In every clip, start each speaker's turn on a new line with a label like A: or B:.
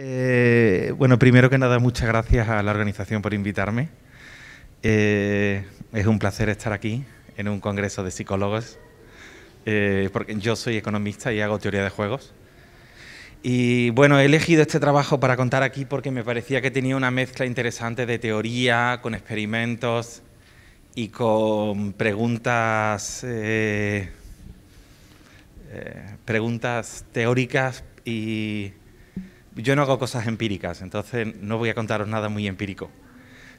A: Eh, bueno, primero que nada, muchas gracias a la organización por invitarme. Eh, es un placer estar aquí en un congreso de psicólogos, eh, porque yo soy economista y hago teoría de juegos. Y bueno, he elegido este trabajo para contar aquí porque me parecía que tenía una mezcla interesante de teoría, con experimentos y con preguntas, preguntas teóricas y yo no hago cosas empíricas, entonces no voy a contaros nada muy empírico.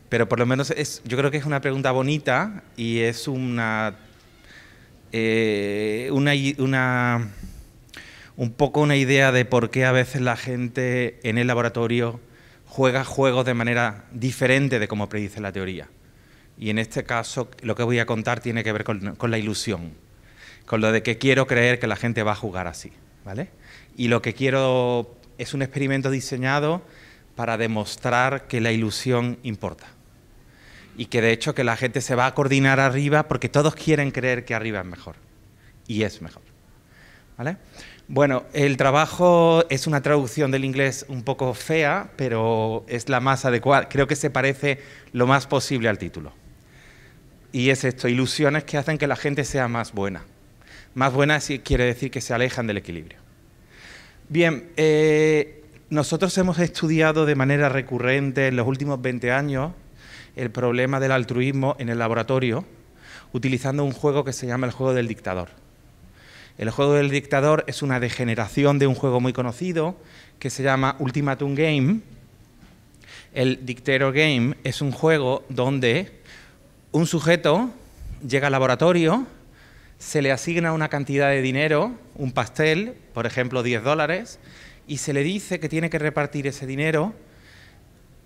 A: Pero por lo menos es, yo creo que es una pregunta bonita y es una, eh, una, un poco una idea de por qué a veces la gente en el laboratorio juega juegos de manera diferente de como predice la teoría. Y en este caso lo que voy a contar tiene que ver con, con la ilusión, con lo de que quiero creer que la gente va a jugar así, ¿vale? Y lo que quiero es un experimento diseñado para demostrar que la ilusión importa. Y que de hecho que la gente se va a coordinar arriba porque todos quieren creer que arriba es mejor. Y es mejor. ¿Vale? Bueno, el trabajo es una traducción del inglés un poco fea, pero es la más adecuada. Creo que se parece lo más posible al título. Y es esto, ilusiones que hacen que la gente sea más buena. Más buena quiere decir que se alejan del equilibrio. Bien, eh, nosotros hemos estudiado de manera recurrente en los últimos 20 años el problema del altruismo en el laboratorio utilizando un juego que se llama el juego del dictador. El juego del dictador es una degeneración de un juego muy conocido que se llama Ultimatum Game. El Dictator Game es un juego donde un sujeto llega al laboratorio, se le asigna una cantidad de dinero, un pastel, por ejemplo 10 dólares, y se le dice que tiene que repartir ese dinero.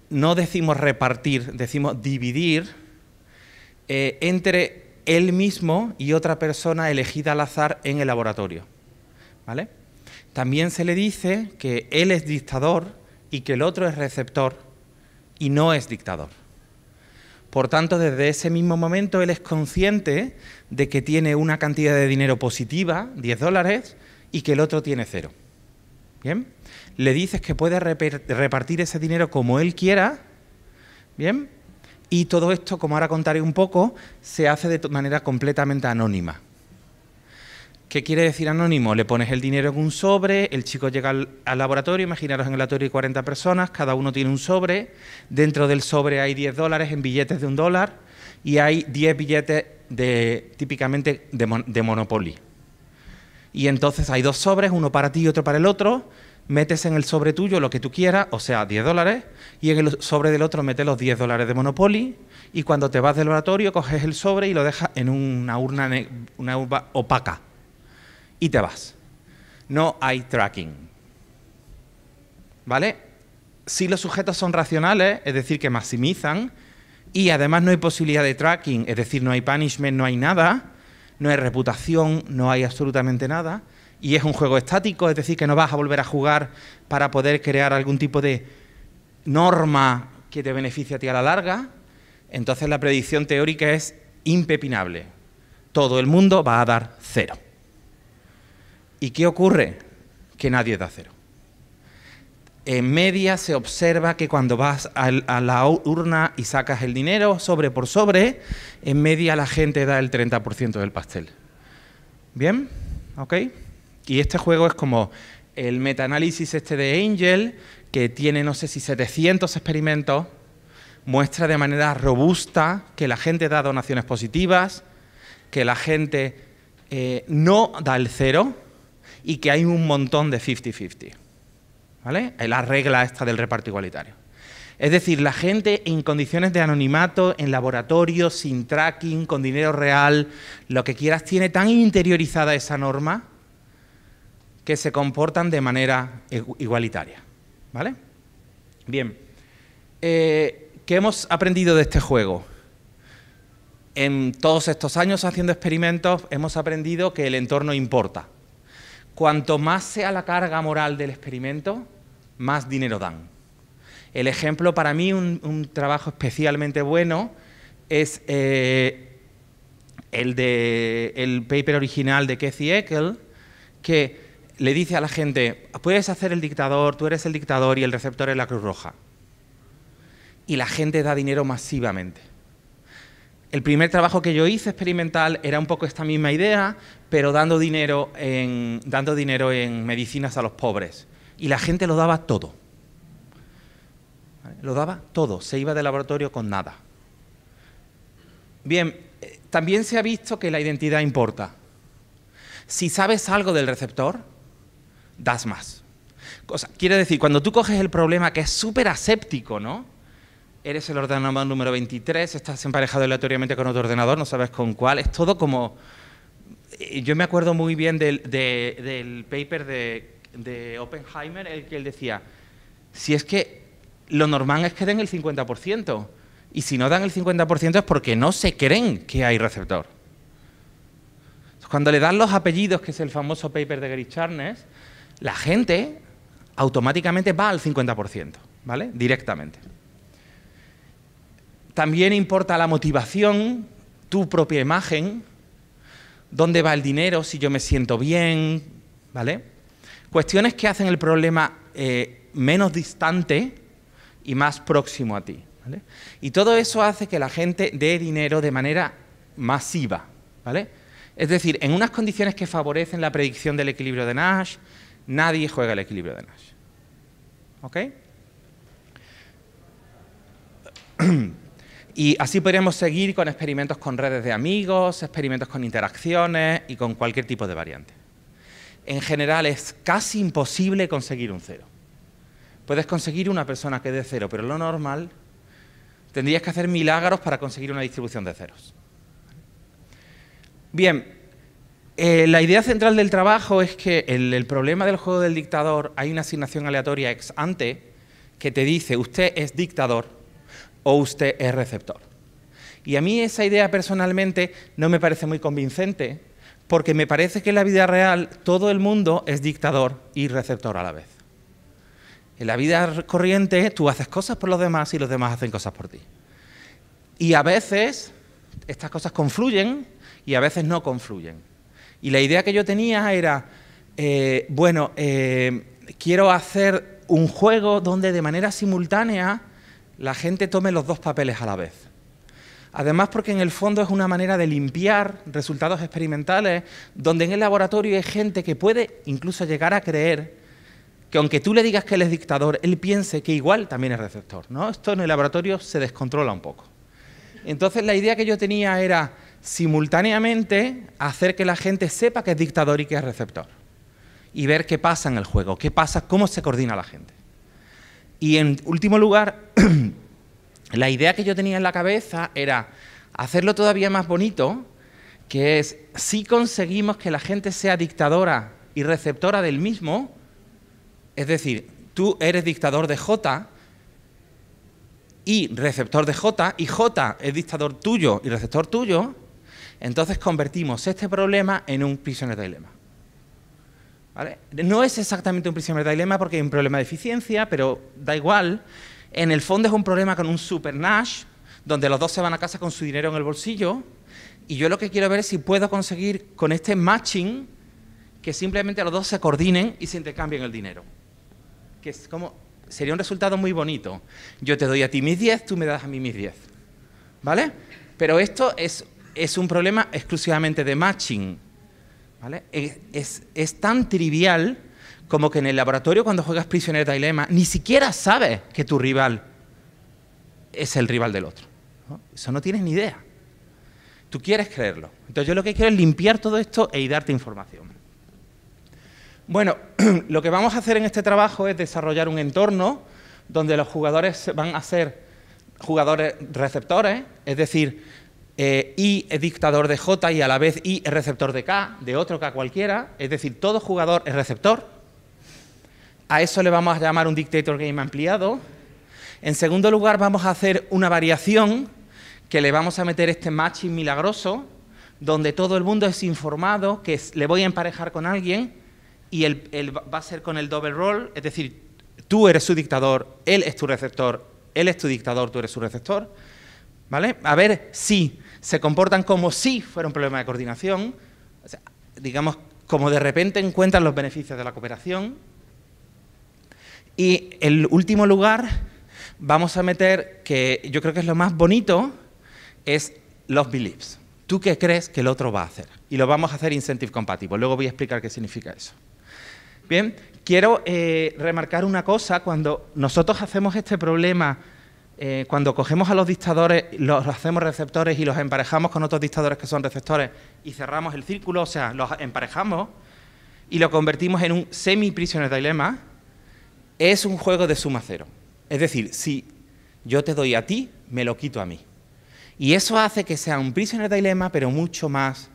A: No decimos repartir, decimos dividir eh, entre él mismo y otra persona elegida al azar en el laboratorio. También se le dice que él es dictador y que el otro es receptor y no es dictador. Por tanto, desde ese mismo momento él es consciente de que tiene una cantidad de dinero positiva, 10 dólares, y que el otro tiene cero. ¿Bien? Le dices que puede repartir ese dinero como él quiera. ¿Bien? Y todo esto, como ahora contaré un poco, se hace de manera completamente anónima. ¿Qué quiere decir anónimo? Le pones el dinero en un sobre, el chico llega al, laboratorio, imaginaros en el laboratorio hay 40 personas, cada uno tiene un sobre, dentro del sobre hay 10 dólares en billetes de un dólar y hay 10 billetes de, típicamente de, Monopoly. Y entonces hay dos sobres, uno para ti y otro para el otro, metes en el sobre tuyo lo que tú quieras, o sea, 10 dólares, y en el sobre del otro metes los 10 dólares de Monopoly, y cuando te vas del laboratorio coges el sobre y lo dejas en una urna, una urna opaca y te vas. No hay tracking. ¿Vale? Si los sujetos son racionales, es decir, que maximizan, y además no hay posibilidad de tracking, es decir, no hay punishment, no hay nada, no hay reputación, no hay absolutamente nada, y es un juego estático, es decir, que no vas a volver a jugar para poder crear algún tipo de norma que te beneficie a ti a la larga, entonces la predicción teórica es impepinable. Todo el mundo va a dar cero. ¿Y qué ocurre? Que nadie da cero. En media se observa que cuando vas a la urna y sacas el dinero sobre por sobre, en media la gente da el 30% del pastel. ¿Bien? ¿Ok? Y este juego es como el metaanálisis este de Angel, que tiene no sé si 700 experimentos, muestra de manera robusta que la gente da donaciones positivas, que la gente eh, no da el cero, y que hay un montón de 50-50. ¿Vale? La regla esta del reparto igualitario. Es decir, la gente en condiciones de anonimato, en laboratorio, sin tracking, con dinero real, lo que quieras, tiene tan interiorizada esa norma que se comportan de manera igualitaria. ¿Vale? Bien. Eh, ¿Qué hemos aprendido de este juego? En todos estos años haciendo experimentos hemos aprendido que el entorno importa. Cuanto más sea la carga moral del experimento, más dinero dan. El ejemplo para mí, un, trabajo especialmente bueno, es eh, el, de, el paper original de Kathy Eckel, que le dice a la gente, puedes hacer el dictador, tú eres el dictador y el receptor es la Cruz Roja. Y la gente da dinero masivamente. El primer trabajo que yo hice experimental era un poco esta misma idea, pero dando dinero en, dando dinero en medicinas a los pobres. Y la gente lo daba todo. Lo daba todo, se iba del laboratorio con nada. Bien, eh, también se ha visto que la identidad importa. Si sabes algo del receptor, das más. quiere decir, cuando tú coges el problema que es súper aséptico, ¿no? eres el ordenador número 23, estás emparejado aleatoriamente con otro ordenador, no sabes con cuál, es todo como... Eh, yo me acuerdo muy bien del, paper de, Oppenheimer, el que él decía, si es que lo normal es que den el 50%, y si no dan el 50% es porque no se creen que hay receptor. Cuando le dan los apellidos, que es el famoso paper de Gary Charnes, la gente automáticamente va al 50%, ¿vale? Directamente. También importa la motivación, tu propia imagen, dónde va el dinero, si yo me siento bien, ¿vale? Cuestiones que hacen el problema eh, menos distante y más próximo a ti. Y todo eso hace que la gente dé dinero de manera masiva, ¿vale? Es decir, en unas condiciones que favorecen la predicción del equilibrio de Nash, nadie juega el equilibrio de Nash. ¿Ok? Y así podríamos seguir con experimentos con redes de amigos, experimentos con interacciones y con cualquier tipo de variante. En general es casi imposible conseguir un cero. Puedes conseguir una persona que dé cero, pero lo normal tendrías que hacer milagros para conseguir una distribución de ceros. Bien, eh, la idea central del trabajo es que en el problema del juego del dictador hay una asignación aleatoria ex ante que te dice usted es dictador o usted es receptor. Y a mí esa idea personalmente no me parece muy convincente, porque me parece que en la vida real todo el mundo es dictador y receptor a la vez. En la vida corriente tú haces cosas por los demás y los demás hacen cosas por ti. Y a veces estas cosas confluyen y a veces no confluyen. Y la idea que yo tenía era, eh, bueno, eh, quiero hacer un juego donde de manera simultánea la gente tome los dos papeles a la vez. Además, porque en el fondo es una manera de limpiar resultados experimentales, donde en el laboratorio hay gente que puede incluso llegar a creer que aunque tú le digas que él es dictador, él piense que igual también es receptor. ¿no? Esto en el laboratorio se descontrola un poco. Entonces la idea que yo tenía era simultáneamente hacer que la gente sepa que es dictador y que es receptor. Y ver qué pasa en el juego, qué pasa, cómo se coordina la gente. Y en último lugar, la idea que yo tenía en la cabeza era hacerlo todavía más bonito, que es si conseguimos que la gente sea dictadora y receptora del mismo, es decir, tú eres dictador de J y receptor de J y J es dictador tuyo y receptor tuyo, entonces convertimos este problema en un prisionero de dilema. No es exactamente un prisionero dilema porque hay un problema de eficiencia, pero da igual. En el fondo es un problema con un super Nash, donde los dos se van a casa con su dinero en el bolsillo, y yo lo que quiero ver es si puedo conseguir con este matching que simplemente los dos se coordinen y se intercambien el dinero. Que como, sería un resultado muy bonito. Yo te doy a ti mis 10, tú me das a mí mis 10. ¿Vale? Pero esto es un problema exclusivamente de matching. Es, tan trivial como que en el laboratorio cuando juegas prisionero de dilema ni siquiera sabes que tu rival es el rival del otro. Eso no tienes ni idea. Tú quieres creerlo. Entonces yo lo que quiero es limpiar todo esto e darte información. Bueno, lo que vamos a hacer en este trabajo es desarrollar un entorno donde los jugadores van a ser jugadores receptores, es decir, y eh, es dictador de J y a la vez y es receptor de K, de otro K cualquiera, es decir, todo jugador es receptor. A eso le vamos a llamar un dictator game ampliado. En segundo lugar, vamos a hacer una variación que le vamos a meter este matching milagroso, donde todo el mundo es informado que le voy a emparejar con alguien y va a ser con el double roll, es decir, tú eres su dictador, él es tu receptor, él es tu dictador, tú eres su receptor. ¿Vale? A ver si se comportan como si fuera un problema de coordinación, digamos, como de repente encuentran los beneficios de la cooperación. Y el último lugar, vamos a meter, que yo creo que es lo más bonito, es los beliefs. ¿Tú qué crees que el otro va a hacer? Y lo vamos a hacer incentive compatible. Luego voy a explicar qué significa eso. Bien, quiero eh, remarcar una cosa. Cuando nosotros hacemos este problema eh, cuando cogemos a los dictadores, los hacemos receptores y los emparejamos con otros dictadores que son receptores y cerramos el círculo, o sea, los emparejamos y lo convertimos en un semi-prisoner dilema, es un juego de suma cero. Es decir, si yo te doy a ti, me lo quito a mí. Y eso hace que sea un prisoner dilema, pero mucho más,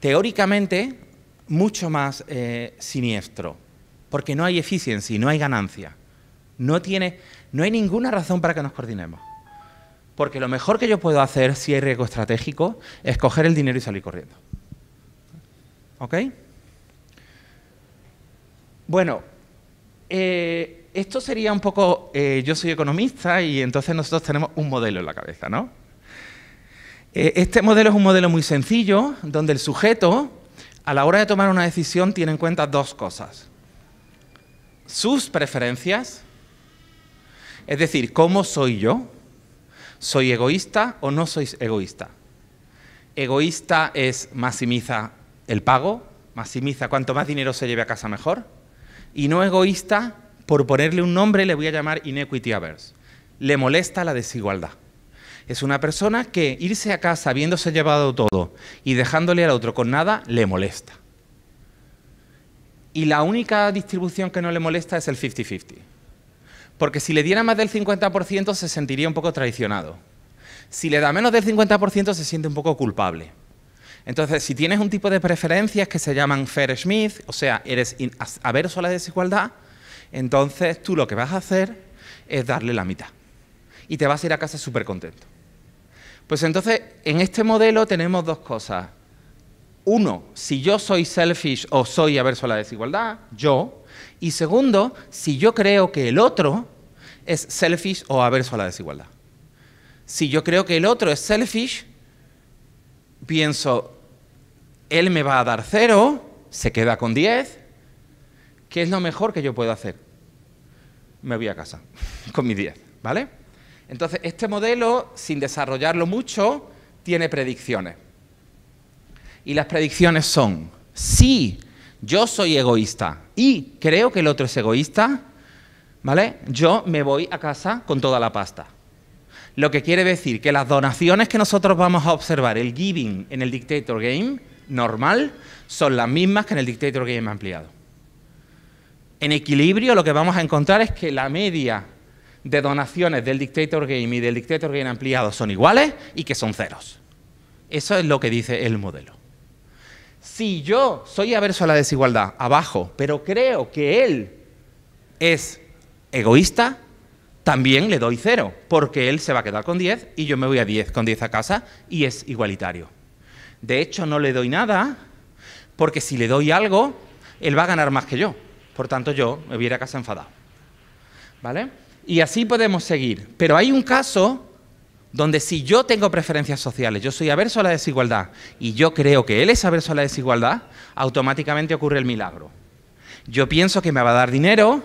A: teóricamente, mucho más eh, siniestro. Porque no hay eficiencia, no hay ganancia. No tiene, no hay ninguna razón para que nos coordinemos. Porque lo mejor que yo puedo hacer si hay riesgo estratégico es coger el dinero y salir corriendo. ¿Ok? Bueno, eh, esto sería un poco, eh, yo soy economista y entonces nosotros tenemos un modelo en la cabeza, ¿no? Eh, este modelo es un modelo muy sencillo, donde el sujeto, a la hora de tomar una decisión, tiene en cuenta dos cosas. Sus preferencias, es decir, ¿cómo soy yo? ¿Soy egoísta o no soy egoísta? Egoísta es maximiza el pago, maximiza cuanto más dinero se lleve a casa mejor. Y no egoísta, por ponerle un nombre, le voy a llamar inequity averse. Le molesta la desigualdad. Es una persona que irse a casa habiéndose llevado todo y dejándole al otro con nada, le molesta. Y la única distribución que no le molesta es el 50-50. Porque si le diera más del 50% se sentiría un poco traicionado. Si le da menos del 50% se siente un poco culpable. Entonces, si tienes un tipo de preferencias que se llaman Fair Smith, o sea, eres averso a la desigualdad, entonces tú lo que vas a hacer es darle la mitad. Y te vas a ir a casa súper contento. Pues entonces, en este modelo tenemos dos cosas. Uno, si yo soy selfish o soy averso a la desigualdad, yo, y segundo, si yo creo que el otro es selfish o averso a la desigualdad. Si yo creo que el otro es selfish, pienso, él me va a dar cero, se queda con 10, ¿qué es lo mejor que yo puedo hacer? Me voy a casa con mi 10, ¿vale? Entonces, este modelo, sin desarrollarlo mucho, tiene predicciones. Y las predicciones son, sí yo soy egoísta y creo que el otro es egoísta, ¿vale? Yo me voy a casa con toda la pasta. Lo que quiere decir que las donaciones que nosotros vamos a observar, el giving en el Dictator Game normal, son las mismas que en el Dictator Game ampliado. En equilibrio lo que vamos a encontrar es que la media de donaciones del Dictator Game y del Dictator Game ampliado son iguales y que son ceros. Eso es lo que dice el modelo. Si yo soy averso a la desigualdad, abajo, pero creo que él es egoísta, también le doy cero, porque él se va a quedar con 10 y yo me voy a 10, con 10 a casa y es igualitario. De hecho, no le doy nada, porque si le doy algo, él va a ganar más que yo. Por tanto, yo me voy a a casa enfadado. ¿Vale? Y así podemos seguir. Pero hay un caso donde si yo tengo preferencias sociales, yo soy averso a la desigualdad y yo creo que él es averso a la desigualdad, automáticamente ocurre el milagro. Yo pienso que me va a dar dinero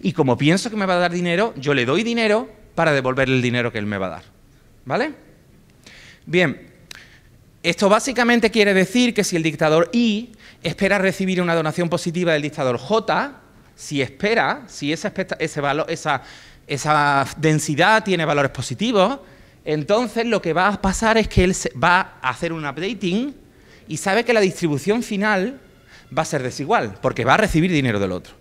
A: y como pienso que me va a dar dinero, yo le doy dinero para devolverle el dinero que él me va a dar. ¿Vale? Bien, esto básicamente quiere decir que si el dictador I espera recibir una donación positiva del dictador J, si espera, si esa, ese valor, esa esa densidad tiene valores positivos, entonces lo que va a pasar es que él va a hacer un updating y sabe que la distribución final va a ser desigual, porque va a recibir dinero del otro.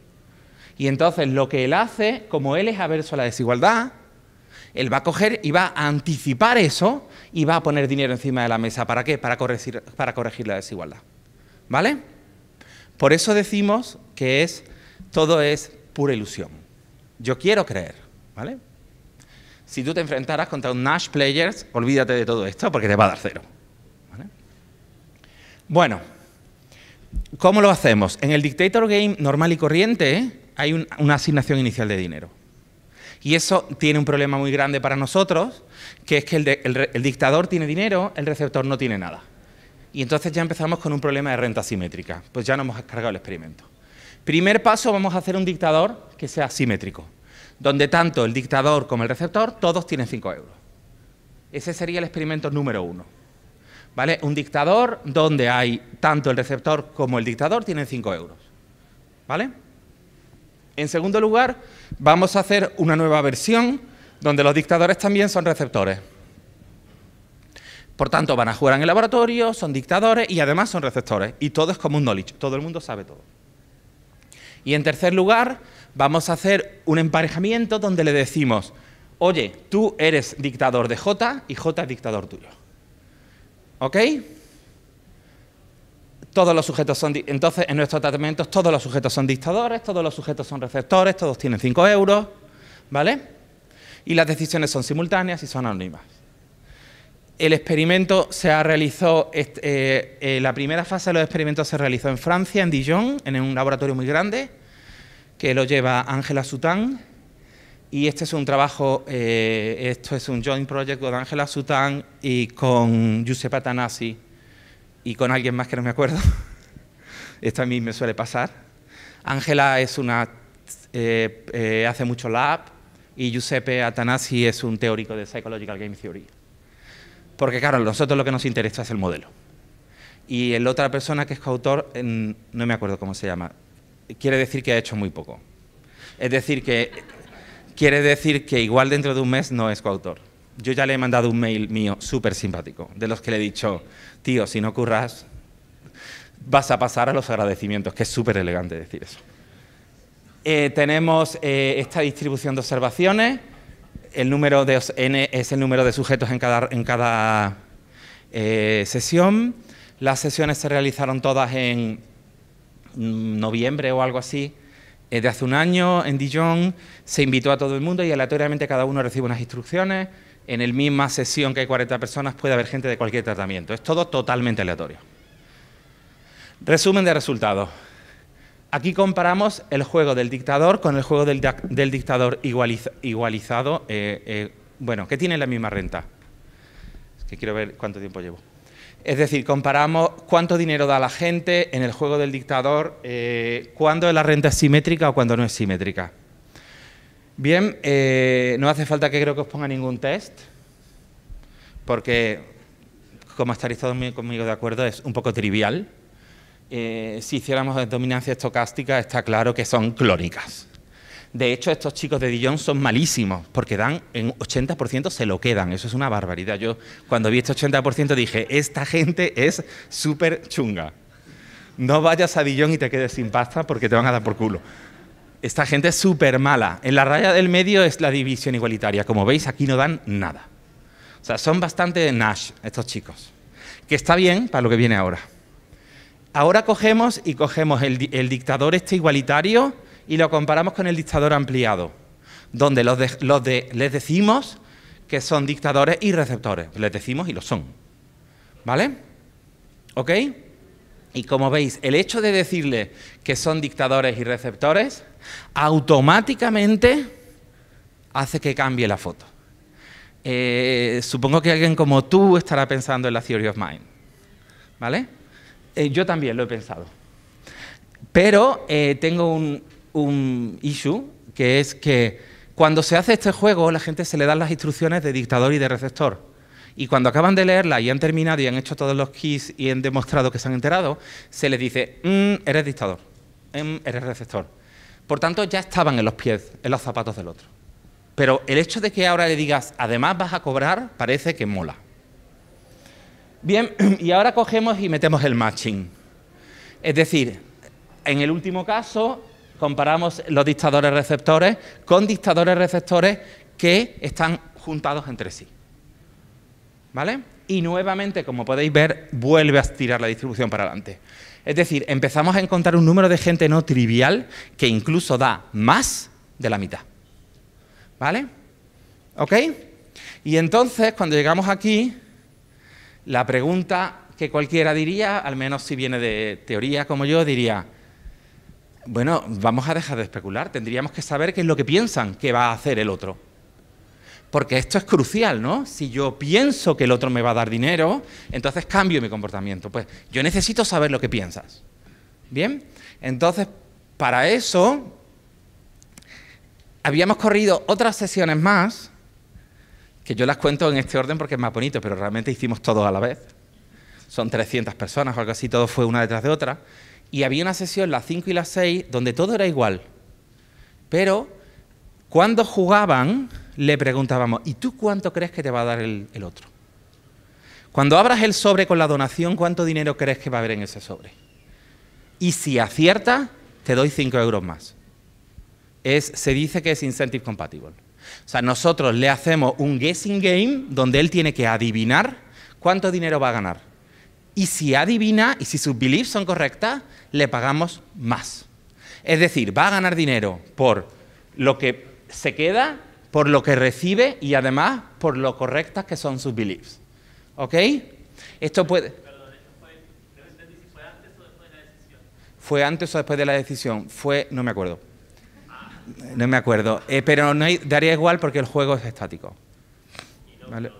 A: Y entonces lo que él hace, como él es averso a la desigualdad, él va a coger y va a anticipar eso y va a poner dinero encima de la mesa. ¿Para qué? Para corregir, para corregir la desigualdad. ¿Vale? Por eso decimos que es, todo es pura ilusión. Yo quiero creer. ¿Vale? Si tú te enfrentaras contra un Nash Players, olvídate de todo esto porque te va a dar cero. Bueno, ¿cómo lo hacemos? En el Dictator Game normal y corriente hay una asignación inicial de dinero. Y eso tiene un problema muy grande para nosotros, que es que el, dictador tiene dinero, el receptor no tiene nada. Y entonces ya empezamos con un problema de renta simétrica. Pues ya no hemos cargado el experimento. Primer paso, vamos a hacer un dictador que sea simétrico donde tanto el dictador como el receptor, todos tienen 5 euros. Ese sería el experimento número uno. ¿Vale? Un dictador donde hay tanto el receptor como el dictador tienen 5 euros. ¿Vale? En segundo lugar, vamos a hacer una nueva versión donde los dictadores también son receptores. Por tanto, van a jugar en el laboratorio, son dictadores y además son receptores. Y todo es como un knowledge, todo el mundo sabe todo. Y en tercer lugar, vamos a hacer un emparejamiento donde le decimos, oye, tú eres dictador de J y J es dictador tuyo. ¿Ok? Todos los sujetos son, entonces en nuestros tratamientos todos los sujetos son dictadores, todos los sujetos son receptores, todos tienen 5 euros, ¿vale? Y las decisiones son simultáneas y son anónimas. El experimento se ha realizado, eh, eh, la primera fase de los experimentos se realizó en Francia, en Dijon, en un laboratorio muy grande que lo lleva Ángela Sután. Y este es un trabajo, eh, esto es un joint project con Ángela Sután y con Giuseppe Tanasi y con alguien más que no me acuerdo. esto a mí me suele pasar. Ángela es una, eh, eh, hace mucho lab y Giuseppe Atanasi es un teórico de Psychological Game Theory. Porque claro, a nosotros lo que nos interesa es el modelo. Y la otra persona que es coautor, no me acuerdo cómo se llama, quiere decir que ha hecho muy poco. Es decir, que quiere decir que igual dentro de un mes no es coautor. Yo ya le he mandado un mail mío súper simpático, de los que le he dicho, tío, si no curras, vas a pasar a los agradecimientos, que es súper elegante decir eso. Eh, tenemos eh, esta distribución de observaciones, el número de n es el número de sujetos en cada, eh, sesión. Las sesiones se realizaron todas en noviembre o algo así, eh, de hace un año en Dijon, se invitó a todo el mundo y aleatoriamente cada uno recibe unas instrucciones. En el misma sesión que hay 40 personas puede haber gente de cualquier tratamiento. Es todo totalmente aleatorio. Resumen de resultados. Aquí comparamos el juego del dictador con el juego del, dictador igualizado, eh, eh, bueno, que tiene la misma renta. Es que quiero ver cuánto tiempo llevo. Es decir, comparamos cuánto dinero da la gente en el juego del dictador, eh, cuándo la renta es simétrica o cuándo no es simétrica. Bien, eh, no hace falta que creo que os ponga ningún test, porque como estaréis todos conmigo de acuerdo, es un poco trivial. Eh, si hiciéramos dominancia estocástica, está claro que son clónicas. De hecho, estos chicos de Dijon son malísimos, porque dan en 80% se lo quedan. Eso es una barbaridad. Yo cuando vi este 80% dije, esta gente es súper chunga. No vayas a Dijon y te quedes sin pasta porque te van a dar por culo. Esta gente es súper mala. En la raya del medio es la división igualitaria. Como veis, aquí no dan nada. O sea, son bastante Nash estos chicos. Que está bien para lo que viene ahora. Ahora cogemos y cogemos el, el dictador este igualitario y lo comparamos con el dictador ampliado, donde les decimos que son dictadores y receptores. Les decimos y lo son. ¿Vale? ¿Ok? Y como veis, el hecho de decirle que son dictadores y receptores automáticamente hace que cambie la foto. Eh, supongo que alguien como tú estará pensando en la Theory of Mind. ¿Vale? Eh, yo también lo he pensado. Pero eh, tengo un, un issue, que es que cuando se hace este juego la gente se le dan las instrucciones de dictador y de receptor. Y cuando acaban de leerla y han terminado y han hecho todos los keys y han demostrado que se han enterado, se les dice, mm, eres dictador, mm, eres receptor. Por tanto, ya estaban en los pies, en los zapatos del otro. Pero el hecho de que ahora le digas, además vas a cobrar, parece que mola. Bien, y ahora cogemos y metemos el matching. Es decir, en el último caso, comparamos los dictadores receptores con dictadores receptores que están juntados entre sí. ¿Vale? Y nuevamente, como podéis ver, vuelve a estirar la distribución para adelante. Es decir, empezamos a encontrar un número de gente no trivial que incluso da más de la mitad. ¿Vale? ¿Ok? Y entonces, cuando llegamos aquí, la pregunta que cualquiera diría, al menos si viene de teoría como yo, diría, bueno, vamos a dejar de especular, tendríamos que saber qué es lo que piensan que va a hacer el otro. Porque esto es crucial, ¿no? Si yo pienso que el otro me va a dar dinero, entonces cambio mi comportamiento. Pues yo necesito saber lo que piensas. ¿Bien? Entonces, para eso, habíamos corrido otras sesiones más, que yo las cuento en este orden porque es más bonito, pero realmente hicimos todo a la vez. Son 300 personas o algo así, todo fue una detrás de otra. Y había una sesión, las 5 y las 6, donde todo era igual. Pero cuando jugaban, le preguntábamos, ¿y tú cuánto crees que te va a dar el, otro? Cuando abras el sobre con la donación, ¿cuánto dinero crees que va a haber en ese sobre? Y si acierta, te doy 5 euros más. se dice que es incentive compatible. O sea, nosotros le hacemos un guessing game donde él tiene que adivinar cuánto dinero va a ganar. Y si adivina y si sus beliefs son correctas, le pagamos más. Es decir, va a ganar dinero por lo que se queda, por lo que recibe y además por lo correctas que son sus beliefs. ¿Ok? Esto puede... fue, antes o después de la decisión. Fue antes o después de la decisión. no me acuerdo. No me acuerdo. Eh, pero no daría igual porque el juego es estático. ¿Vale?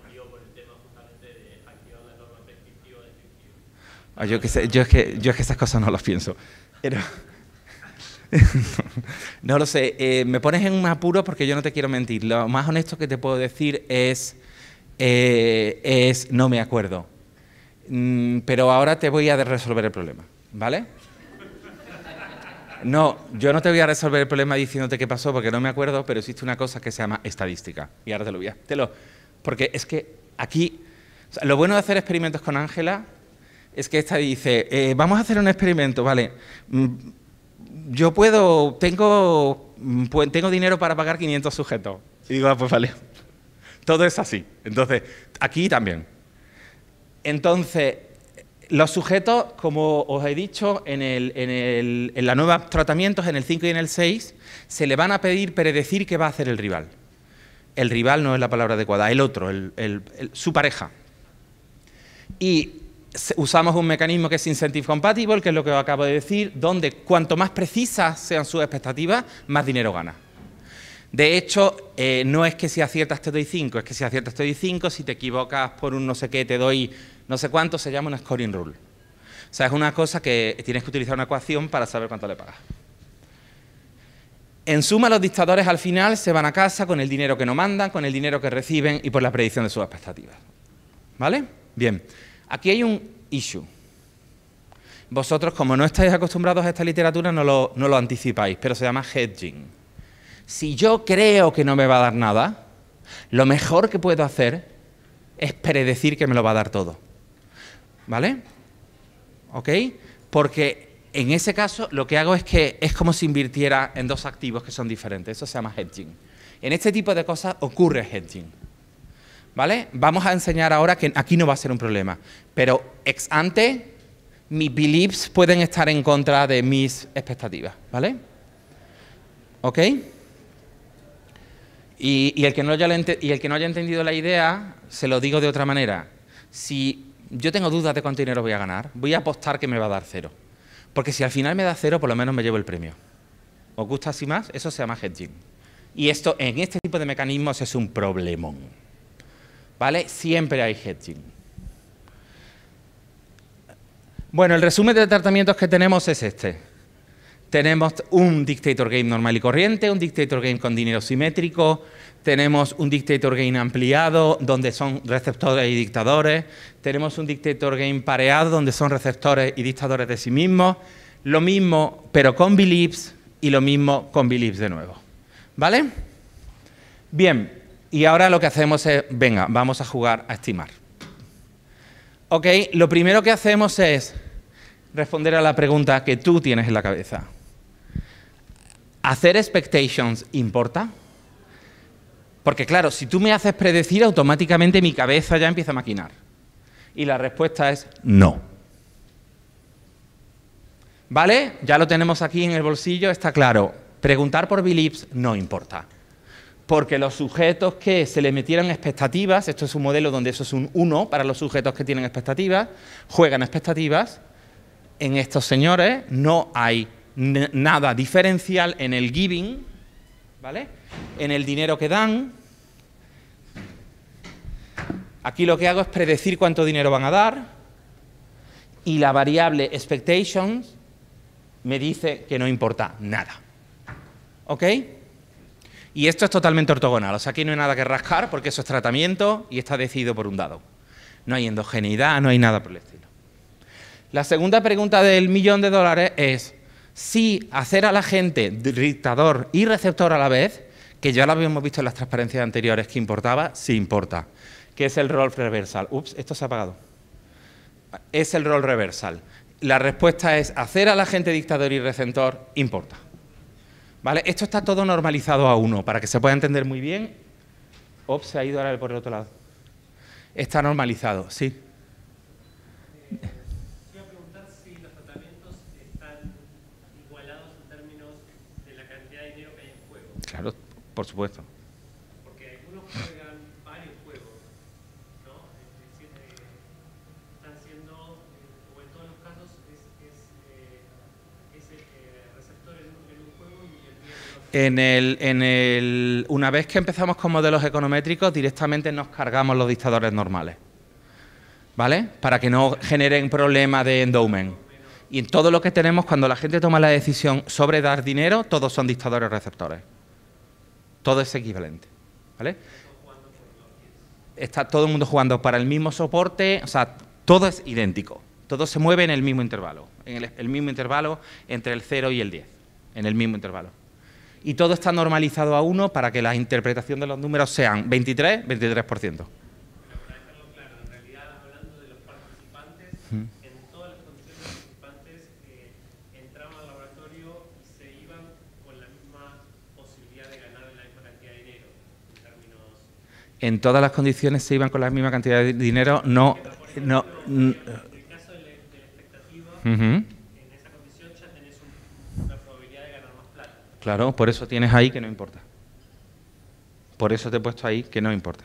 A: Ah, yo, es que, esas cosas no las pienso. no lo sé, eh, me pones en un apuro porque yo no te quiero mentir. Lo más honesto que te puedo decir es, eh, no me acuerdo. Mm, pero ahora te voy a resolver el problema, ¿vale? No, yo no te voy a resolver el problema diciéndote qué pasó porque no me acuerdo, pero existe una cosa que se llama estadística. Y ahora te lo voy a... Te porque es que aquí... lo bueno de hacer experimentos con Ángela es que esta dice, eh, vamos a hacer un experimento, vale, mm, yo puedo, tengo, mm, tengo dinero para pagar 500 sujetos. Y digo, ah, pues vale, todo es así. Entonces, aquí también. Entonces, los sujetos, como os he dicho, en, el, en, la nueva tratamientos, en el 5 y en el 6, se le van a pedir predecir qué va a hacer el rival. El rival no es la palabra adecuada, el otro, su pareja. Y usamos un mecanismo que es incentive compatible, que es lo que acabo de decir, donde cuanto más precisas sean sus expectativas, más dinero gana. De hecho, eh, no es que si aciertas te doy 5, es que si aciertas te doy 5, si te equivocas por un no sé qué te doy no sé cuánto, se llama una scoring rule. O sea, es una cosa que tienes que utilizar una ecuación para saber cuánto le pagas. En suma, los dictadores al final se van a casa con el dinero que no mandan, con el dinero que reciben y por la predicción de sus expectativas. ¿Vale? Bien. Aquí hay un issue. Vosotros, como no estáis acostumbrados a esta literatura, no lo, anticipáis, pero se llama hedging. Si yo creo que no me va a dar nada, lo mejor que puedo hacer es predecir que me lo va a dar todo. ¿Vale? ¿Ok? Porque en ese caso lo que hago es que es como si invirtiera en dos activos que son diferentes. Eso se llama hedging. En este tipo de cosas ocurre hedging. ¿Vale? Vamos a enseñar ahora que aquí no va a ser un problema. Pero ex ante, mis beliefs pueden estar en contra de mis expectativas. ¿Vale? ¿Ok? Y, el que no haya, y, el que no haya, entendido la idea, se lo digo de otra manera. Si yo tengo dudas de cuánto dinero voy a ganar, voy a apostar que me va a dar cero. Porque si al final me da cero, por lo menos me llevo el premio. ¿Os gusta así más? Eso se llama hedging. Y esto, en este tipo de mecanismos es un problemón. ¿Vale? Siempre hay hedging. Bueno, el resumen de tratamientos que tenemos es este. Tenemos un dictator game normal y corriente, un dictator game con dinero simétrico, tenemos un dictator game ampliado donde son receptores y dictadores, tenemos un dictator game pareado donde son receptores y dictadores de sí mismos, lo mismo pero con beliefs y lo mismo con beliefs de nuevo. ¿Vale? Bien, y ahora lo que hacemos es, venga, vamos a jugar a estimar. Ok, lo primero que hacemos es responder a la pregunta que tú tienes en la cabeza. ¿Hacer expectations importa? Porque claro, si tú me haces predecir, automáticamente mi cabeza ya empieza a maquinar. Y la respuesta es no. ¿Vale? Ya lo tenemos aquí en el bolsillo, está claro. Preguntar por beliefs no importa porque los sujetos que se le metieran expectativas, esto es un modelo donde eso es un 1 para los sujetos que tienen expectativas, juegan expectativas, en estos señores no hay nada diferencial en el giving, ¿vale? En el dinero que dan. Aquí lo que hago es predecir cuánto dinero van a dar y la variable expectations me dice que no importa nada. ¿Ok? Y esto es totalmente ortogonal, o sea, aquí no hay nada que rascar porque eso es tratamiento y está decidido por un dado. No hay endogeneidad, no hay nada por el estilo. La segunda pregunta del millón de dólares es si hacer a la gente dictador y receptor a la vez, que ya lo habíamos visto en las transparencias anteriores que importaba, sí importa, que es el rol reversal. Ups, esto se ha apagado. Es el rol reversal. La respuesta es hacer a la gente dictador y receptor importa. Esto está todo normalizado a uno, para que se pueda entender muy bien. Ops, se ha ido ahora por el otro lado. Está normalizado, sí. ¿Quiero preguntar si los tratamientos están igualados en términos de la cantidad de dinero que hay en juego? Claro, por supuesto. una vez que empezamos con modelos econométricos, directamente nos cargamos los dictadores normales. ¿Vale? Para que no generen problemas de endowment. Y en todo lo que tenemos, cuando la gente toma la decisión sobre dar dinero, todos son dictadores receptores. Todo es equivalente. ¿Vale? Está todo el mundo jugando para el mismo soporte, o sea, todo es idéntico. Todo se mueve en el mismo intervalo, en el mismo intervalo entre el 0 y el 10, en el mismo intervalo y todo está normalizado a 1 para que la interpretación de los números sean 23, 23%. Pero para dejarlo claro, en realidad hablando de los participantes, en todas las condiciones de participantes que eh, entraban al laboratorio y se iban con la misma posibilidad de ganar la misma cantidad de dinero, en términos... En todas las condiciones se iban con la misma cantidad de dinero, no... no, en el caso de la, expectativa... Uh Claro, por eso tienes ahí que no importa. Por eso te he puesto ahí que no importa.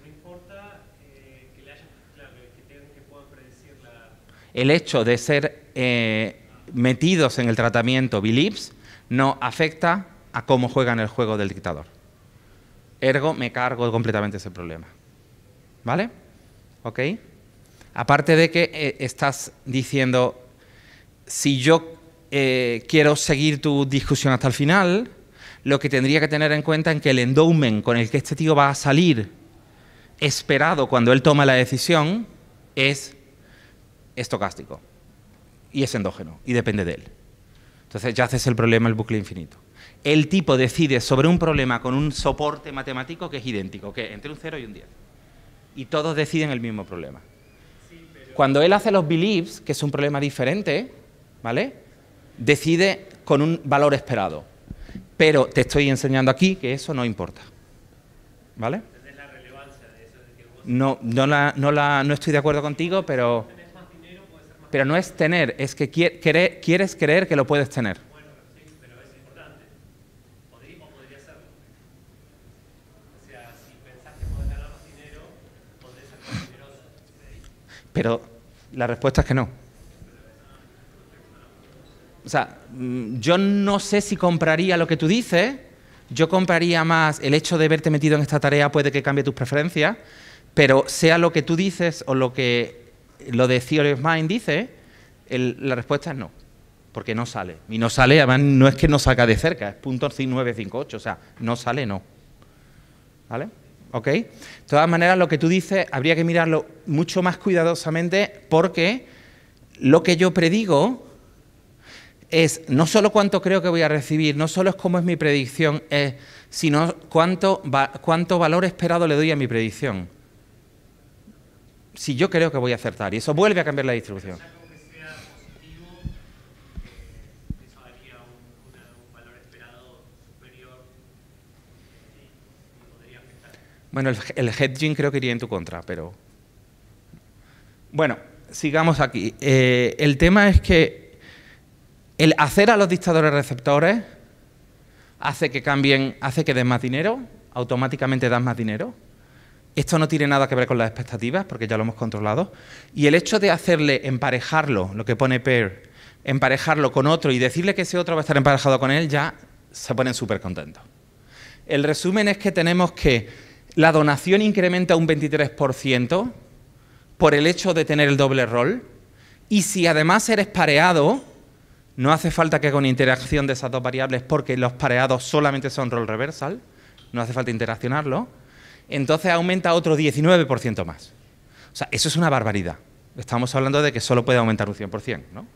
A: No importa eh, que, le predecir la... El hecho de ser eh, metidos en el tratamiento Bilips no afecta a cómo juegan el juego del dictador. Ergo, me cargo completamente ese problema. ¿Vale? ¿Ok? Aparte de que eh, estás diciendo, si yo eh, quiero seguir tu discusión hasta el final, lo que tendría que tener en cuenta es que el endowment con el que este tío va a salir esperado cuando él toma la decisión es estocástico y es endógeno y depende de él. Entonces ya haces el problema el bucle infinito. El tipo decide sobre un problema con un soporte matemático que es idéntico, que entre un 0 y un 10. Y todos deciden el mismo problema. Cuando él hace los beliefs, que es un problema diferente, ¿vale? decide con un valor esperado. Pero te estoy enseñando aquí que eso no importa. ¿Vale? No, no, no, la, no estoy de acuerdo contigo, pero, pero no es tener, es que quieres creer que lo puedes tener. pero es importante. Pero la respuesta es que no o sea, mm, yo no sé si compraría lo que tú dices, yo compraría más el hecho de verte metido en esta tarea puede que cambie tus preferencias, pero sea lo que tú dices o lo que lo de Theory of Mind dice, la respuesta es no, porque no sale. Y no sale, además no es que no saca de cerca, es 958, o sea, no sale, no. ¿Vale? ¿Ok? De todas maneras, lo que tú dices habría que mirarlo mucho más cuidadosamente porque lo que yo predigo es no solo cuánto creo que voy a recibir, no solo es cómo es mi predicción, es, sino cuánto, cuánto valor esperado le doy a mi predicción. Si yo creo que voy a acertar, y eso vuelve a cambiar la distribución. Bueno, el, hedging creo que iría en tu contra, pero... Bueno, sigamos aquí. Eh, el tema es que el hacer a los dictadores receptores hace que cambien, hace que den más dinero, automáticamente dan más dinero. Esto no tiene nada que ver con las expectativas, porque ya lo hemos controlado. Y el hecho de hacerle emparejarlo, lo que pone pair, emparejarlo con otro y decirle que ese otro va a estar emparejado con él, ya se ponen súper contentos. El resumen es que tenemos que la donación incrementa un 23% por el hecho de tener el doble rol. Y si además eres pareado, no hace falta que con interacción de esas dos variables porque los pareados solamente son role reversal, no hace falta interaccionarlo. Entonces aumenta otro 19% más. O sea, eso es una barbaridad. Estamos hablando de que solo puede aumentar un 100%, ¿no?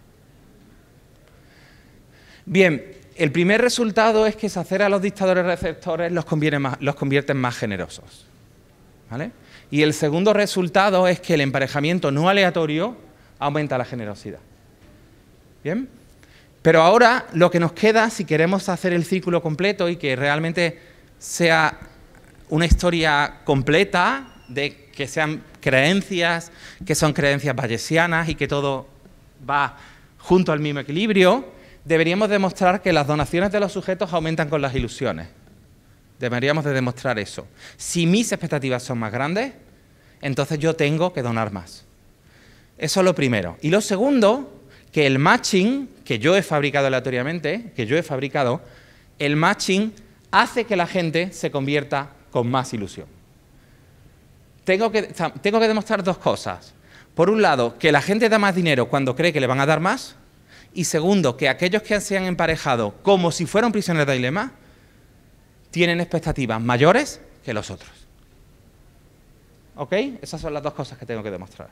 A: Bien, el primer resultado es que sacer a los dictadores receptores los, convierte más, más generosos. ¿vale? Y el segundo resultado es que el emparejamiento no aleatorio aumenta la generosidad. ¿Bien? Pero ahora lo que nos queda, si queremos hacer el círculo completo y que realmente sea una historia completa, de que sean creencias, que son creencias bayesianas y que todo va junto al mismo equilibrio, deberíamos demostrar que las donaciones de los sujetos aumentan con las ilusiones. Deberíamos de demostrar eso. Si mis expectativas son más grandes, entonces yo tengo que donar más. Eso es lo primero. Y lo segundo que el matching, que yo he fabricado aleatoriamente, que yo he fabricado, el matching hace que la gente se convierta con más ilusión. Tengo que, demostrar dos cosas. Por un lado, que la gente da más dinero cuando cree que le van a dar más. Y segundo, que aquellos que se han emparejado como si fueran prisioneros de dilema tienen expectativas mayores que los otros. ¿Ok? Esas son las dos cosas que tengo que demostrar.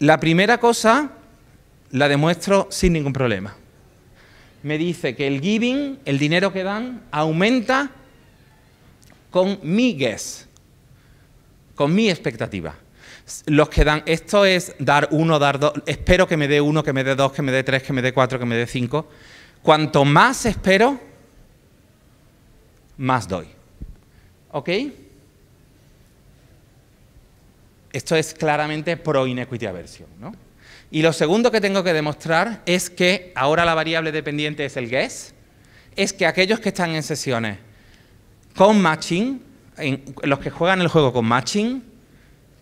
A: La primera cosa la demuestro sin ningún problema. Me dice que el giving, el dinero que dan, aumenta con mi guess, con mi expectativa. Los que dan, esto es dar uno, dar dos, espero que me dé uno, que me dé dos, que me dé tres, que me dé cuatro, que me dé cinco. Cuanto más espero, más doy. ¿Ok? Esto es claramente pro inequity aversión, ¿no? Y lo segundo que tengo que demostrar es que ahora la variable dependiente es el guess, es que aquellos que están en sesiones con matching, los que juegan el juego con matching,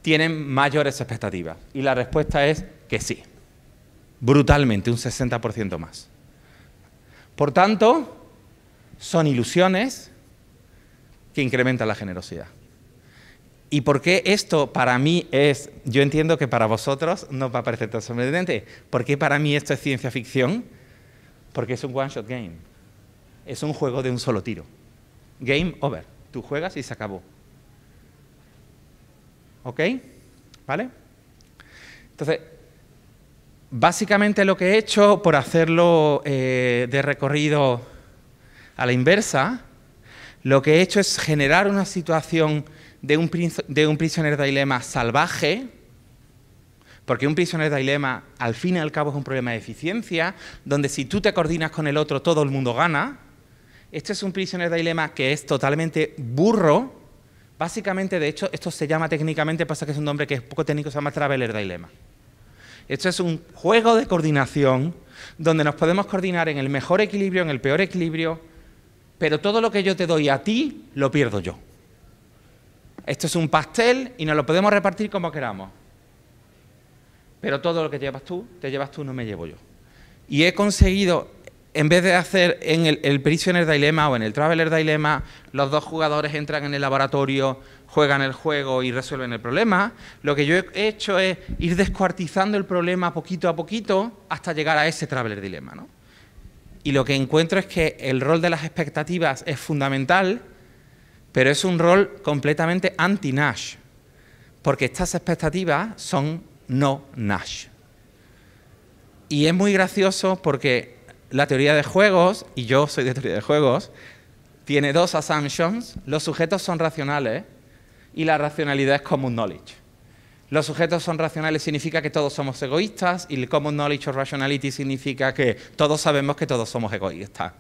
A: tienen mayores expectativas. Y la respuesta es que sí, brutalmente, un 60% más. Por tanto, son ilusiones que incrementan la generosidad. ¿Y por qué esto para mí es, yo entiendo que para vosotros no va a parecer tan sorprendente, ¿por qué para mí esto es ciencia ficción? Porque es un one-shot game, es un juego de un solo tiro. Game over, tú juegas y se acabó. ¿Ok? ¿Vale? Entonces, básicamente lo que he hecho por hacerlo eh, de recorrido a la inversa, lo que he hecho es generar una situación de un, de prisionero de dilema salvaje, porque un prisionero de dilema al fin y al cabo es un problema de eficiencia, donde si tú te coordinas con el otro todo el mundo gana. Este es un prisionero de dilema que es totalmente burro. Básicamente, de hecho, esto se llama técnicamente, pasa que es un nombre que es poco técnico, se llama Traveler Dilema. Esto es un juego de coordinación donde nos podemos coordinar en el mejor equilibrio, en el peor equilibrio, pero todo lo que yo te doy a ti lo pierdo yo. Esto es un pastel y nos lo podemos repartir como queramos. Pero todo lo que llevas tú, te llevas tú, no me llevo yo. Y he conseguido, en vez de hacer en el, Prisoner Dilemma o en el Traveler Dilemma, los dos jugadores entran en el laboratorio, juegan el juego y resuelven el problema, lo que yo he hecho es ir descuartizando el problema poquito a poquito hasta llegar a ese Traveler Dilemma. Y lo que encuentro es que el rol de las expectativas es fundamental pero es un rol completamente anti-Nash, porque estas expectativas son no Nash. Y es muy gracioso porque la teoría de juegos, y yo soy de teoría de juegos, tiene dos assumptions, los sujetos son racionales y la racionalidad es common knowledge. Los sujetos son racionales significa que todos somos egoístas y el common knowledge o rationality significa que todos sabemos que todos somos egoístas.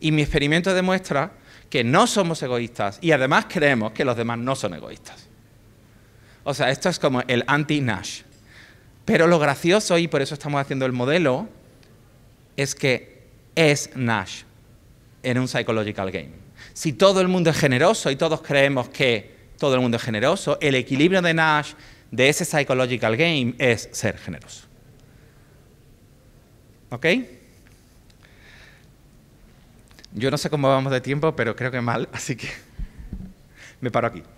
A: Y mi experimento demuestra que no somos egoístas y además creemos que los demás no son egoístas. O sea, esto es como el anti-Nash. Pero lo gracioso, y por eso estamos haciendo el modelo, es que es Nash en un psychological game. Si todo el mundo es generoso y todos creemos que todo el mundo es generoso, el equilibrio de Nash de ese psychological game es ser generoso. ¿Ok? Yo no sé cómo vamos de tiempo, pero creo que mal, así que me paro aquí.